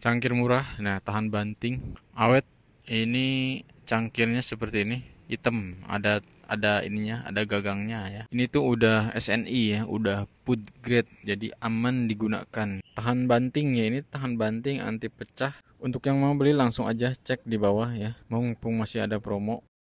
cangkir murah nah tahan banting awet ini cangkirnya seperti ini hitam ada ada ininya ada gagangnya ya ini tuh udah SNI ya udah food grade jadi aman digunakan tahan banting ya ini tahan banting anti pecah untuk yang mau beli langsung aja cek di bawah ya mumpung masih ada promo